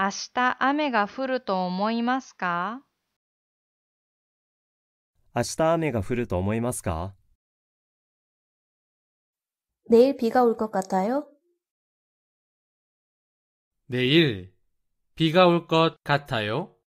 明日雨が降ると思いますか明日雨が降ると思いますか내일비가올것같아요내일비가올것같아요